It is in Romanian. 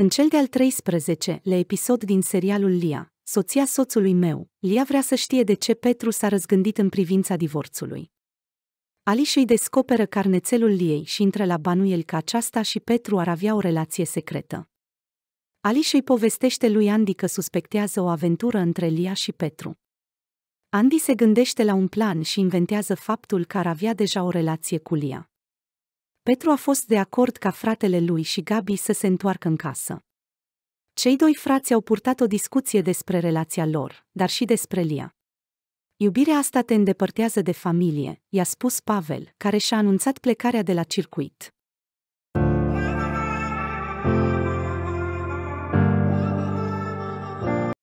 În cel de-al 13 le episod din serialul Lia, soția soțului meu, Lia vrea să știe de ce Petru s-a răzgândit în privința divorțului. Alice îi descoperă carnețelul Liei și intră la banuiel că aceasta și Petru ar avea o relație secretă. Alice îi povestește lui Andy că suspectează o aventură între Lia și Petru. Andy se gândește la un plan și inventează faptul că ar avea deja o relație cu Lia. Petru a fost de acord ca fratele lui și Gabi să se întoarcă în casă. Cei doi frați au purtat o discuție despre relația lor, dar și despre Lia. Iubirea asta te îndepărtează de familie, i-a spus Pavel, care și-a anunțat plecarea de la circuit.